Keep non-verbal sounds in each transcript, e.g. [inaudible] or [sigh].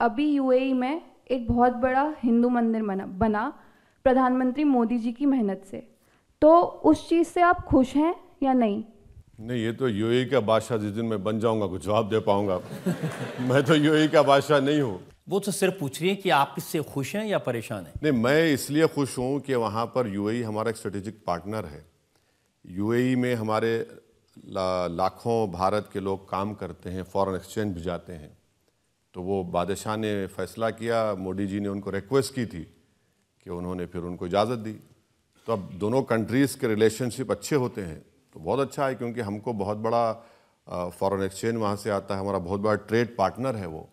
अभी UAE e में एक बहुत बड़ा हिंदू मंदिर बना बना प्रधानमंत्री मोदी जी की मेहनत से तो उस चीज़ से आप खुश हैं या नहीं नहीं ये तो यूएई e का बादशाह जिस दिन मैं बन जाऊंगा कुछ जवाब दे पाऊंगा [laughs] मैं तो यूएई e का बादशाह नहीं हूँ वो तो सिर्फ पूछ रही है कि आप इससे खुश हैं या परेशान हैं नहीं मैं इसलिए खुश हूँ कि वहाँ पर यूएई हमारा एक स्ट्रेटेजिक पार्टनर है यूएई में हमारे ला, लाखों भारत के लोग काम करते हैं फॉरेन एक्सचेंज भी जाते हैं तो वो बादशाह ने फैसला किया मोदी जी ने उनको रिक्वेस्ट की थी कि उन्होंने फिर उनको इजाज़त दी तो अब दोनों कंट्रीज़ के रिलेशनशिप अच्छे होते हैं तो बहुत अच्छा है क्योंकि हमको बहुत बड़ा फॉरेन एक्सचेंज वहाँ से आता है हमारा बहुत बड़ा ट्रेड पार्टनर है वो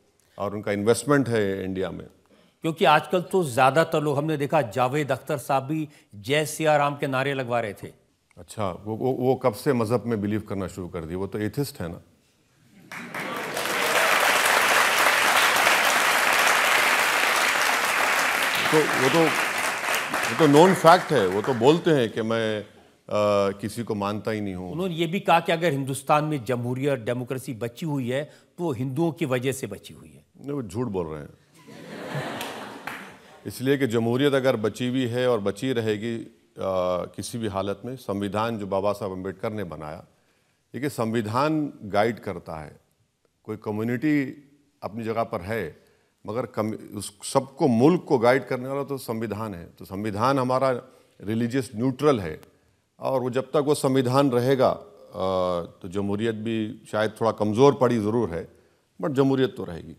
और उनका इन्वेस्टमेंट है इंडिया में क्योंकि आजकल तो ज़्यादातर लोग हमने देखा जावेद अख्तर साहब भी जय सिया राम के नारे लगवा रहे थे अच्छा वो वो, वो कब से मज़हब में बिलीव करना शुरू कर दिया वो तो एथिस्ट है ना तो वो तो वो तो नॉन फैक्ट है वो तो बोलते हैं कि मैं आ, किसी को मानता ही नहीं हूँ उन्होंने ये भी कहा कि अगर हिंदुस्तान में जमहूरियत डेमोक्रेसी बची हुई है तो वो हिंदुओं की वजह से बची हुई है नहीं वो झूठ बोल रहे हैं इसलिए कि जमहूरियत अगर बची हुई है और बची रहेगी किसी भी हालत में संविधान जो बाबा साहब अम्बेडकर ने बनाया देखिए संविधान गाइड करता है कोई कम्युनिटी अपनी जगह पर है मगर कम उस सबको मुल्क को गाइड करने वाला तो संविधान है तो संविधान हमारा रिलीजियस न्यूट्रल है और वो जब तक वो संविधान रहेगा तो जमहूरीत भी शायद थोड़ा कमज़ोर पड़ी ज़रूर है बट जमहूरीत तो रहेगी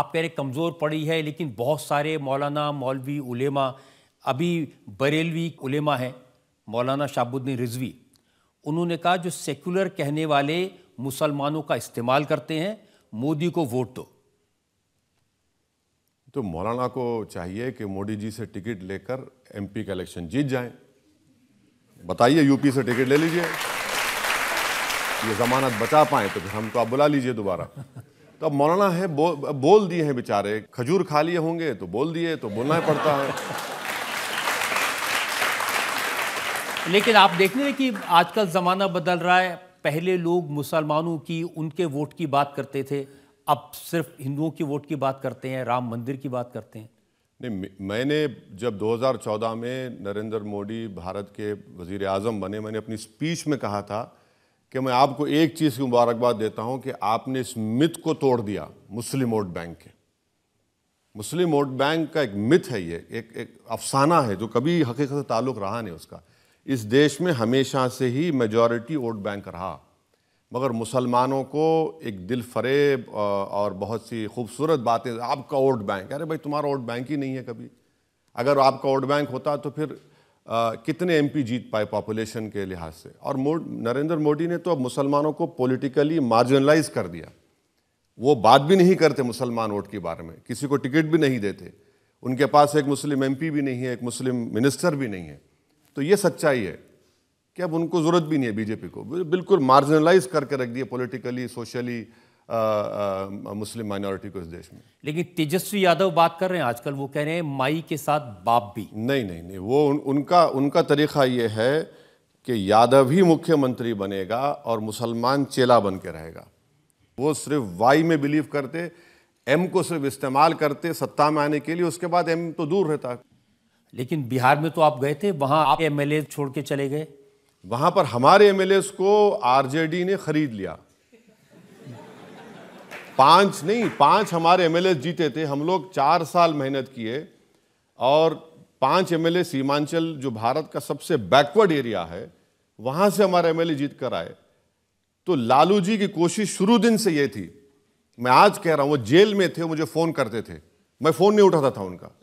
आप कह रहे कमज़ोर पड़ी है लेकिन बहुत सारे मौलाना मौलवी उलेमा अभी बरेलवी उलेमा हैं मौलाना शाबुद्दीन रिजवी उन्होंने कहा जो सेकुलर कहने वाले मुसलमानों का इस्तेमाल करते हैं मोदी को वोट दो तो मौलाना को चाहिए कि मोदी जी से टिकट लेकर एमपी का इलेक्शन जीत जाएं बताइए यूपी से टिकट ले लीजिए ये जमानत बचा पाए तो फिर तो आप बुला लीजिए दोबारा तो अब मौलाना है बो, बोल दिए हैं बेचारे खजूर खा लिए होंगे तो बोल दिए तो बोलना ही पड़ता है लेकिन आप देख रहे कि आजकल ज़माना बदल रहा है पहले लोग मुसलमानों की उनके वोट की बात करते थे आप सिर्फ हिंदुओं की वोट की बात करते हैं राम मंदिर की बात करते हैं नहीं मैंने जब 2014 में नरेंद्र मोदी भारत के वजीर आजम बने मैंने अपनी स्पीच में कहा था कि मैं आपको एक चीज़ की मुबारकबाद देता हूं कि आपने इस मिथ को तोड़ दिया मुस्लिम वोट बैंक के मुस्लिम वोट बैंक का एक मिथ है ये एक एक अफसाना है जो कभी हकीकत से ताल्लुक़ रहा नहीं उसका इस देश में हमेशा से ही मेजॉरिटी वोट बैंक रहा मगर मुसलमानों को एक दिल फरेब और बहुत सी खूबसूरत बातें आपका वोट बैंक अरे भाई तुम्हारा वोट बैंक ही नहीं है कभी अगर आपका वोट बैंक होता तो फिर आ, कितने एमपी जीत पाए पॉपुलेशन के लिहाज से और नरेंद्र मोदी ने तो अब मुसलमानों को पॉलिटिकली मार्जिनलाइज कर दिया वो बात भी नहीं करते मुसलमान वोट के बारे में किसी को टिकट भी नहीं देते उनके पास एक मुस्लिम एमपी भी नहीं है एक मुस्लिम मिनिस्टर भी नहीं है तो ये सच्चाई है कि अब उनको ज़रूरत भी नहीं है बीजेपी को बिल्कुल मार्जिनलाइज करके रख दिया पॉलिटिकली सोशली मुस्लिम माइनॉरिटी को इस देश में लेकिन तेजस्वी यादव बात कर रहे हैं आजकल वो कह रहे हैं माई के साथ बाप भी नहीं नहीं नहीं वो उन, उनका उनका तरीका ये है कि यादव ही मुख्यमंत्री बनेगा और मुसलमान चेला बन के रहेगा वो सिर्फ वाई में बिलीव करते एम को सिर्फ इस्तेमाल करते सत्ता में आने के लिए उसके बाद एम तो दूर रहता लेकिन बिहार में तो आप गए थे वहाँ आप एम छोड़ के चले गए वहां पर हमारे एमएलए को आरजेडी ने खरीद लिया पांच नहीं पांच हमारे एमएलए जीते थे हम लोग चार साल मेहनत किए और पांच एमएलए सीमांचल जो भारत का सबसे बैकवर्ड एरिया है वहां से हमारे एमएलए जीत कर आए तो लालू जी की कोशिश शुरू दिन से ये थी मैं आज कह रहा हूं वो जेल में थे मुझे फ़ोन करते थे मैं फ़ोन नहीं उठाता था उनका